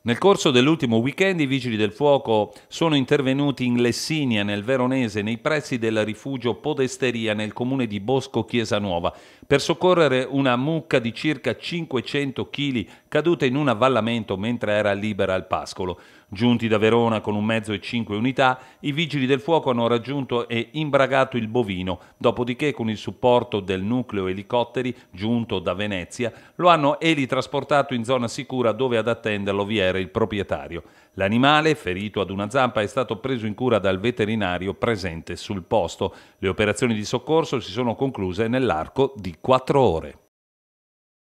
Nel corso dell'ultimo weekend i vigili del fuoco sono intervenuti in Lessinia, nel Veronese, nei pressi del rifugio Podesteria, nel comune di Bosco Chiesa Nuova, per soccorrere una mucca di circa 500 kg caduta in un avvallamento mentre era libera al pascolo. Giunti da Verona con un mezzo e cinque unità, i vigili del fuoco hanno raggiunto e imbragato il bovino, dopodiché con il supporto del nucleo elicotteri giunto da Venezia lo hanno elitrasportato in zona sicura dove ad attenderlo vi era uccidere il proprietario. L'animale, ferito ad una zampa, è stato preso in cura dal veterinario presente sul posto. Le operazioni di soccorso si sono concluse nell'arco di quattro ore.